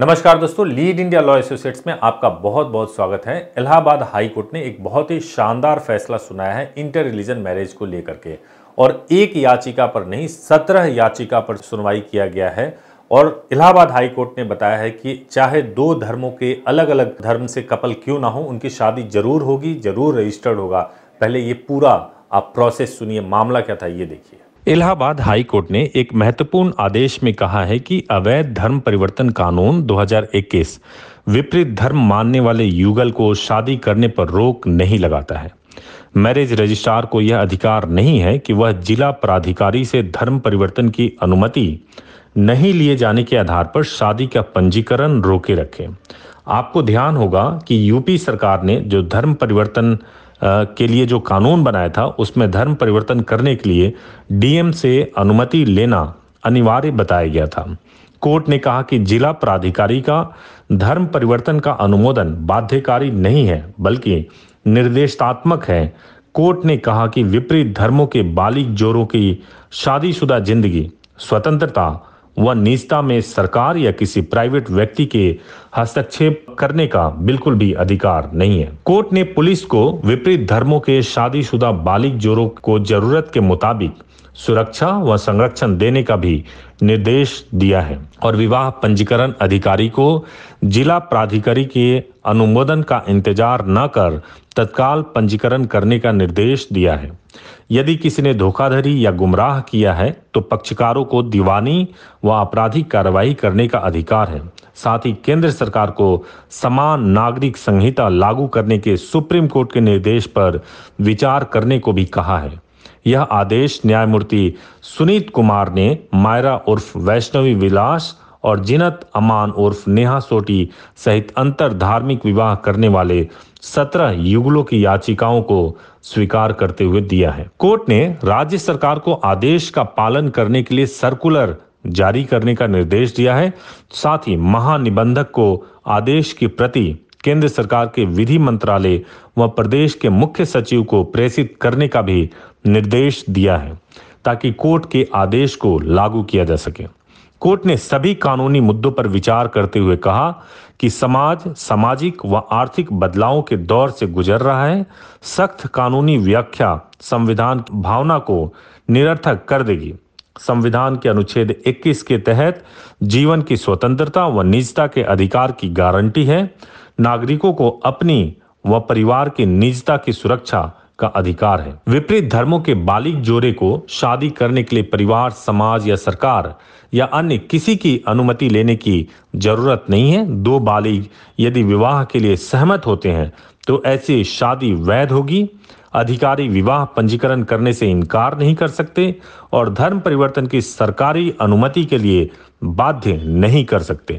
नमस्कार दोस्तों lead India law associates में आपका बहुत बहुत स्वागत है इलाहाबाद हाई कोर्ट ने एक बहुत ही शानदार फैसला सुनाया है इंटर रिलीजन मैरिज को लेकर के और एक याचिका पर नहीं सत्रह याचिका पर सुनवाई किया गया है और इलाहाबाद हाई कोर्ट ने बताया है कि चाहे दो धर्मों के अलग अलग धर्म से कपल क्यों ना हो उनकी शादी जरूर होगी जरूर रजिस्टर्ड होगा पहले ये पूरा आप प्रोसेस सुनिए मामला क्या था ये देखिए इलाहाबाद हाई कोर्ट ने एक महत्वपूर्ण आदेश में कहा है कि अवैध धर्म परिवर्तन कानून 2021 विपरीत धर्म मानने वाले युगल को शादी करने पर रोक नहीं लगाता है मैरिज रजिस्ट्रार को यह अधिकार नहीं है कि वह जिला प्राधिकारी से धर्म परिवर्तन की अनुमति नहीं लिए जाने के आधार पर शादी का पंजीकरण रोके रखे आपको ध्यान होगा कि यूपी सरकार ने जो धर्म परिवर्तन के लिए जो कानून बनाया था उसमें धर्म परिवर्तन करने के लिए डीएम से अनुमति लेना अनिवार्य बताया गया था कोर्ट ने कहा कि जिला प्राधिकारी का धर्म परिवर्तन का अनुमोदन बाध्यकारी नहीं है बल्कि निर्देशात्मक है कोर्ट ने कहा कि विपरीत धर्मों के बालिक जोरों की शादीशुदा जिंदगी स्वतंत्रता व निजता में सरकार या किसी प्राइवेट व्यक्ति के हस्तक्षेप करने का बिल्कुल भी अधिकार नहीं है कोर्ट ने पुलिस को विपरीत धर्मों के शादीशुदा बालिक जोरों को जरूरत के मुताबिक सुरक्षा व संरक्षण देने का भी निर्देश दिया है और विवाह पंजीकरण अधिकारी को जिला प्राधिकारी के अनुमोदन का इंतजार न कर तत्काल पंजीकरण करने का निर्देश दिया है यदि किसी ने धोखाधड़ी या गुमराह किया है तो पक्षकारों को दीवानी व आपराधिक कार्रवाई करने का अधिकार है साथ ही केंद्र सरकार को समान नागरिक संहिता लागू करने के सुप्रीम कोर्ट के निर्देश पर विचार करने को भी कहा है यह आदेश न्यायमूर्ति सुनीत कुमार ने मायरा उर्फ वैष्णवी विलास और जिनत अमान उर्फ नेहा सोटी सहित अंतर धार्मिक विवाह करने वाले सत्रह युगलों की याचिकाओं को स्वीकार करते हुए दिया है कोर्ट ने राज्य सरकार को आदेश का पालन करने के लिए सर्कुलर जारी करने का निर्देश दिया है साथ ही महानिबंधक को आदेश की प्रति केंद्र सरकार के विधि मंत्रालय व प्रदेश के मुख्य सचिव को प्रेषित करने का भी निर्देश दिया है ताकि कोर्ट के आदेश को लागू किया जा सके कोर्ट ने सभी कानूनी मुद्दों पर विचार करते हुए कहा कि समाज सामाजिक व आर्थिक बदलावों के दौर से गुजर रहा है सख्त कानूनी व्याख्या संविधान भावना को निरर्थक कर देगी संविधान के अनुच्छेद 21 के तहत जीवन की स्वतंत्रता व निजता के अधिकार की गारंटी है नागरिकों को अपनी व परिवार की निजता की सुरक्षा का अधिकार है विपरीत धर्मों के बालिक जोड़े को शादी करने के लिए परिवार समाज या सरकार या अन्य किसी की अनुमति लेने की जरूरत नहीं है दो बालिग यदि विवाह के लिए सहमत होते हैं तो ऐसी शादी वैध होगी अधिकारी विवाह पंजीकरण करने से इनकार नहीं कर सकते और धर्म परिवर्तन की सरकारी अनुमति के लिए बाध्य नहीं कर सकते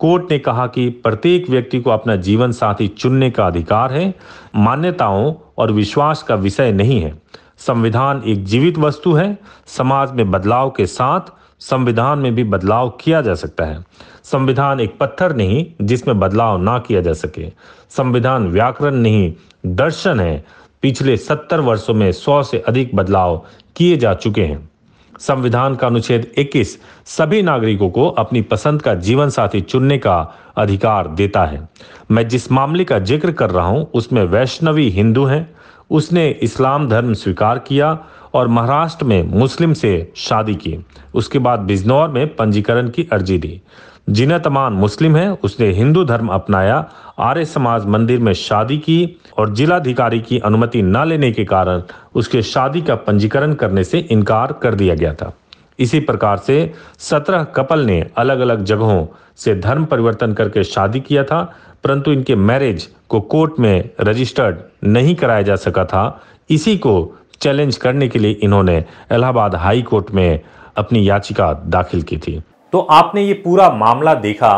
कोर्ट ने कहा कि प्रत्येक व्यक्ति को अपना जीवन साथी चुनने का अधिकार है मान्यताओं और विश्वास का विषय नहीं है संविधान एक जीवित वस्तु है समाज में बदलाव के साथ संविधान में भी बदलाव किया जा सकता है संविधान एक पत्थर नहीं जिसमें बदलाव ना किया जा सके संविधान व्याकरण नहीं दर्शन है पिछले सत्तर वर्षों में सौ से अधिक बदलाव किए जा चुके हैं संविधान का अनुच्छेद 21 सभी नागरिकों को अपनी पसंद का जीवन साथी चुनने का अधिकार देता है मैं जिस मामले का जिक्र कर रहा हूं उसमें वैष्णवी हिंदू हैं उसने इस्लाम धर्म स्वीकार किया और महाराष्ट्र में मुस्लिम से शादी की उसके बाद बिजनौर में पंजीकरण की अर्जी दी तमान मुस्लिम है उसने हिंदू धर्म अपनाया आर्य समाज मंदिर में शादी की और जिलाधिकारी की अनुमति न लेने के कारण उसके शादी का पंजीकरण करने से इनकार कर दिया गया था इसी प्रकार से सत्रह कपल ने अलग अलग जगहों से धर्म परिवर्तन करके शादी किया था परंतु इनके मैरिज को कोर्ट में रजिस्टर्ड नहीं कराया जा सका था इसी को चैलेंज करने के लिए इन्होंने इलाहाबाद हाई कोर्ट में अपनी याचिका दाखिल की थी तो आपने ये पूरा मामला देखा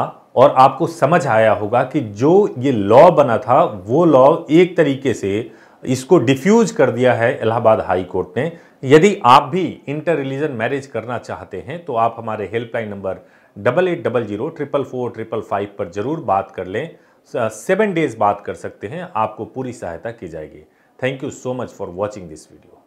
और आपको समझ आया होगा कि जो ये लॉ बना था वो लॉ एक तरीके से इसको डिफ्यूज कर दिया है इलाहाबाद हाई कोर्ट ने यदि आप भी इंटर रिलीजन मैरिज करना चाहते हैं तो आप हमारे helpline number double eight double zero triple four triple five पर ज़रूर बात कर लें सेवन डेज बात कर सकते हैं आपको पूरी सहायता की जाएगी thank you so much for watching this video